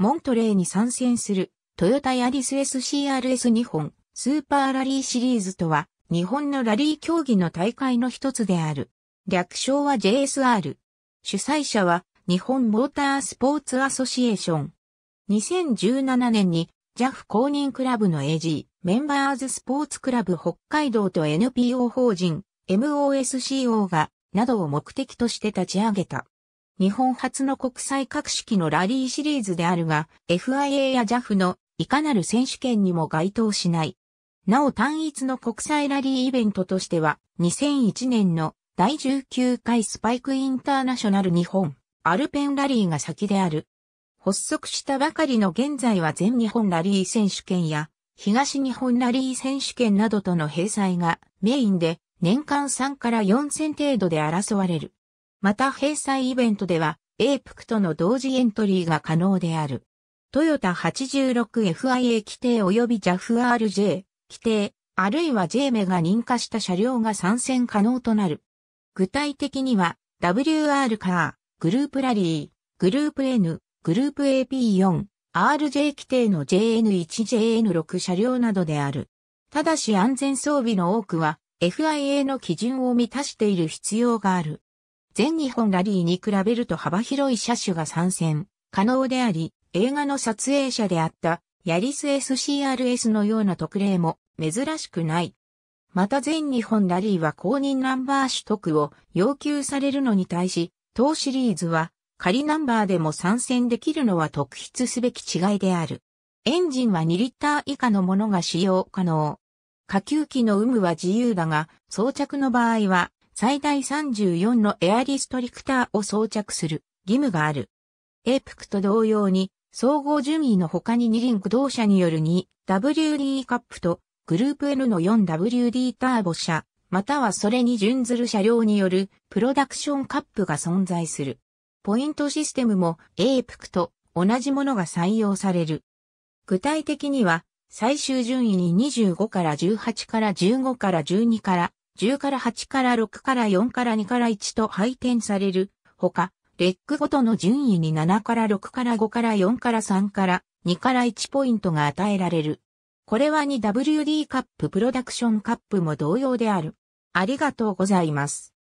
モントレーに参戦する、トヨタヤリス SCRS 日本、スーパーラリーシリーズとは、日本のラリー競技の大会の一つである。略称は JSR。主催者は、日本モータースポーツアソシエーション。2017年に JAF 公認クラブの AG、メンバーズスポーツクラブ北海道と NPO 法人、MOSCO が、などを目的として立ち上げた。日本初の国際格式のラリーシリーズであるが、FIA や JAF のいかなる選手権にも該当しない。なお単一の国際ラリーイベントとしては、2001年の第19回スパイクインターナショナル日本、アルペンラリーが先である。発足したばかりの現在は全日本ラリー選手権や、東日本ラリー選手権などとの閉鎖がメインで、年間3から4戦程度で争われる。また閉鎖イベントでは、エープクとの同時エントリーが可能である。トヨタ 86FIA 規定及び JAFRJ 規定、あるいは JME が認可した車両が参戦可能となる。具体的には、WR カー、グループラリー、グループ N、グループ AP4、RJ 規定の JN1、JN6 車両などである。ただし安全装備の多くは FIA の基準を満たしている必要がある。全日本ラリーに比べると幅広い車種が参戦可能であり、映画の撮影者であったヤリス SCRS のような特例も珍しくない。また全日本ラリーは公認ナンバー取得を要求されるのに対し、当シリーズは仮ナンバーでも参戦できるのは特筆すべき違いである。エンジンは2リッター以下のものが使用可能。下級機の有無は自由だが、装着の場合は最大34のエアリストリクターを装着する義務がある。エープクと同様に、総合順位の他に2輪駆動車による 2WD カップとグループ N の 4WD ターボ車、またはそれに準ずる車両によるプロダクションカップが存在する。ポイントシステムもエープクと同じものが採用される。具体的には、最終順位に25から18から15から12から10から8から6から4から2から1と配点される。ほか、レックごとの順位に7から6から5から4から3から2から1ポイントが与えられる。これは 2WD カッププロダクションカップも同様である。ありがとうございます。